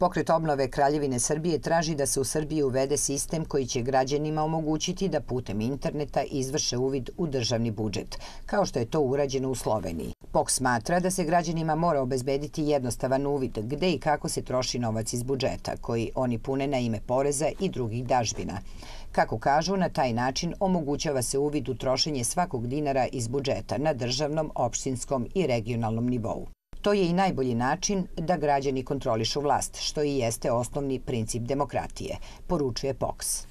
Pokret obnove Kraljevine Srbije traži da se u Srbiji uvede sistem koji će građanima omogućiti da putem interneta izvrše uvid u državni budžet, kao što je to urađeno u Sloveniji. POK smatra da se građanima mora obezbediti jednostavan uvid gde i kako se troši novac iz budžeta, koji oni pune na ime poreza i drugih dažbina. Kako kažu, na taj način omogućava se uvid u trošenje svakog dinara iz budžeta na državnom, opštinskom i regionalnom nivou. To je i najbolji način da građani kontrolišu vlast, što i jeste osnovni princip demokratije, poručuje POKS.